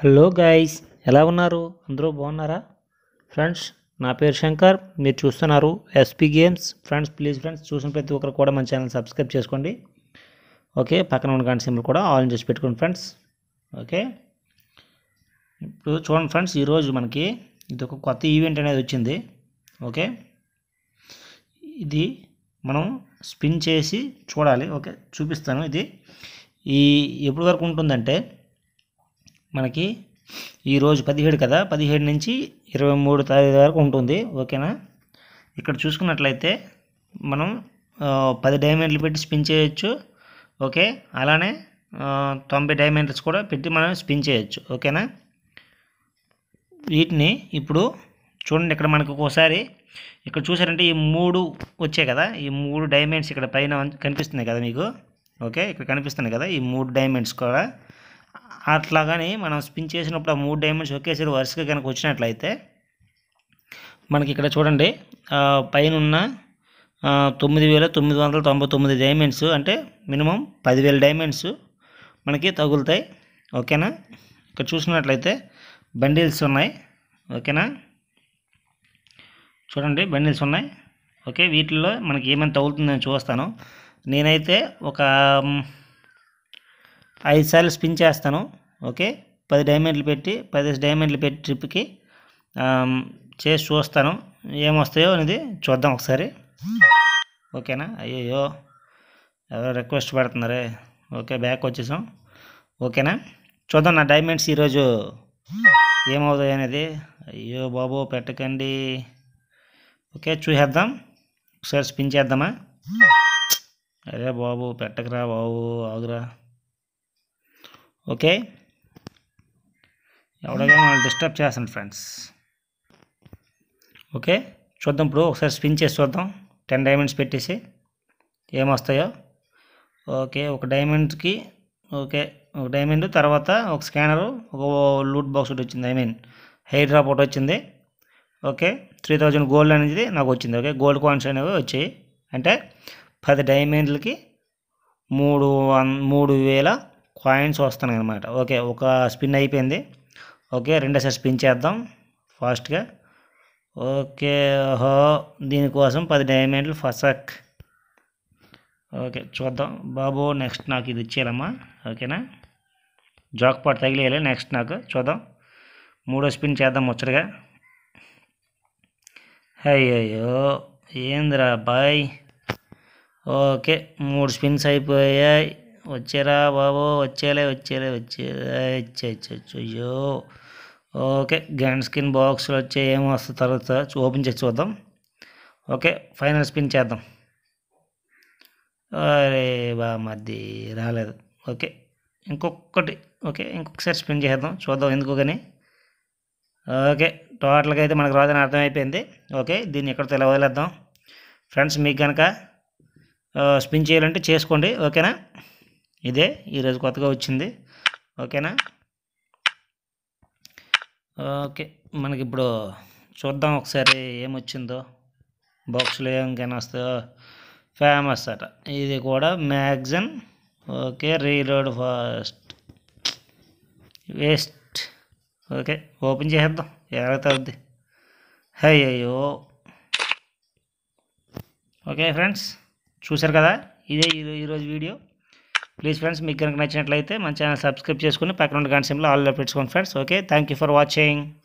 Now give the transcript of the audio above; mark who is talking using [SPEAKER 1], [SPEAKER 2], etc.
[SPEAKER 1] hello guys ఎలా ఉన్నారు అందరూ బాగున్నారా ఫ్రెండ్స్ నా పేరు శంకర్ మీరు చూస్తున్నారు SP games friends please friends చూసిన ప్రతి ఒక్కరు కూడా మన ఛానల్ సబ్స్క్రైబ్ చేసుకోండి ఓకే పక్కన ఉన్న కానీ సింబల్ కూడా ఆల్ చేసి పెట్టుకోండి ఫ్రెండ్స్ ఓకే ఇప్పుడు చూడండి ఫ్రెండ్స్ ఈరోజు మనకి ఇది ఒక కొత్త ఈవెంట్ అనేది వచ్చింది ఓకే ఇది మనం స్పిన్ చేసి చూడాలి ఓకే చూపిస్తాను ఇది ఈ ఎప్పటి వరకు ఉంటుందంటే మనకి ఈరోజు పదిహేడు కదా పదిహేడు నుంచి ఇరవై మూడు తారీఖు వరకు ఉంటుంది ఓకేనా ఇక్కడ చూసుకున్నట్లయితే మనం పది డైమండ్లు పెట్టి స్పిన్ చేయొచ్చు ఓకే అలానే తొంభై డైమండ్స్ కూడా పెట్టి మనం స్పిన్ చేయొచ్చు ఓకేనా వీటిని ఇప్పుడు చూడండి ఇక్కడ మనకు ఒక్కోసారి ఇక్కడ చూసారంటే ఈ మూడు వచ్చాయి కదా ఈ మూడు డైమండ్స్ ఇక్కడ పైన కనిపిస్తున్నాయి కదా మీకు ఓకే ఇక్కడ కనిపిస్తున్నాయి కదా ఈ మూడు డైమండ్స్ కూడా అట్లాగని మనం స్పిన్ చేసినప్పుడు ఆ మూడు డైమండ్స్ ఒకేసారి వరుసగా కనుక వచ్చినట్లయితే మనకి ఇక్కడ చూడండి పైన ఉన్న తొమ్మిది వేల తొమ్మిది వందల తొంభై తొమ్మిది డైమండ్స్ అంటే మినిమం పదివేల డైమండ్స్ మనకి తగులుతాయి ఓకేనా ఇక్కడ చూసినట్లయితే బండిల్స్ ఉన్నాయి ఓకేనా చూడండి బండిల్స్ ఉన్నాయి ఓకే వీటిల్లో మనకి ఏమైనా తగులుతుందని చూస్తాను నేనైతే ఒక ఐదు సార్లు స్పిన్ చేస్తాను ఓకే పది డైమండ్లు పెట్టి పది డైమండ్లు పెట్టి ట్రిప్కి చేసి చూస్తాను ఏమొస్తాయో అనేది చూద్దాం ఒకసారి ఓకేనా అయ్యయ్యో ఎవరో రిక్వెస్ట్ పెడుతున్నారే ఓకే బ్యాక్ వచ్చేసాం ఓకేనా చూద్దాం నా డైమండ్స్ ఈరోజు ఏమవుతాయి అనేది అయ్యో బాబు పెట్టకండి ఓకే చూసేద్దాం ఒకసారి స్పిన్ చేద్దామా అరే బాబు పెట్టకరా బాబు అవుదురా ఓకే ఎవడగా డిస్టర్బ్ చేస్తాను ఫ్రెండ్స్ ఓకే చూద్దాం ఇప్పుడు ఒకసారి స్పిన్ చేసి చూద్దాం టెన్ డైమండ్స్ పెట్టేసి ఏమొస్తాయో ఓకే ఒక డైమండ్కి ఓకే ఒక డైమండ్ తర్వాత ఒక స్కానరు ఒక లూట్ బాక్స్ ఒకటి వచ్చింది ఐ మీన్ హెయిర్ డ్రాప్ ఒకటి వచ్చింది ఓకే త్రీ థౌజండ్ గోల్డ్ అనేది నాకు వచ్చింది ఓకే గోల్డ్ కాయిన్స్ అనేవి వచ్చాయి అంటే పది డైమండ్లకి మూడు మూడు వేల కాయిన్స్ వస్తున్నాయి అనమాట ఓకే ఒక స్పిన్ అయిపోయింది ఓకే రెండోసారి స్పిన్ చేద్దాం ఫాస్ట్గా ఓకే హో దీనికోసం పది డైమండ్లు ఫసక్ ఓకే చూద్దాం బాబు నెక్స్ట్ నాకు ఇది ఇచ్చేయాలమ్మా ఓకేనా జాక్ పాట్ తగిలేయాలి నెక్స్ట్ నాకు చూద్దాం మూడో స్పిన్ చేద్దాం ముచ్చటగా అయ్యయ్యో ఏందిరా బాయ్ ఓకే మూడు స్పిన్స్ అయిపోయాయి వచ్చేరా బాబో వచ్చేలే వచ్చేలే వచ్చేలే ఇచ్చేచ్చు అయ్యో ఓకే గ్రాండ్ స్కిన్ బాక్స్లో వచ్చే వస్తా తర్వాత ఓపెన్ చేసి చూద్దాం ఓకే ఫైనల్ స్పిన్ చేద్దాం అరే బా మధ్య రాలేదు ఓకే ఇంకొకటి ఓకే ఇంకొకసారి స్పిన్ చేద్దాం చూద్దాం ఎందుకు కానీ ఓకే టోటల్గా అయితే మనకు రాదని అర్థమైపోయింది ఓకే దీన్ని ఎక్కడ ఇలా వదిలేద్దాం ఫ్రెండ్స్ మీకు కనుక స్పిన్ చేయాలంటే చేసుకోండి ఓకేనా ఇదే ఈరోజు కొత్తగా వచ్చింది ఓకేనా ఓకే మనకి ఇప్పుడు చూద్దాం ఒకసారి ఏమొచ్చిందో బాక్స్లో ఏమికైనా వస్తాయో ఫేమస్ అట ఇది కూడా magazine okay reload fast waste okay open చేసేద్దాం ఎలాగైతే అవుద్ది అయ్యో ఓకే ఫ్రెండ్స్ చూశారు కదా ఇదే ఈరోజు వీడియో ప్లీజ్ ఫ్రెండ్స్ మీకు కనుక నచ్చినట్లయితే మన ఛానల్ సబ్స్క్రైబ్ చేసుకుని పక్కన ఉండే గంట ఆల్ పెట్టుకోండి friends okay thank for watching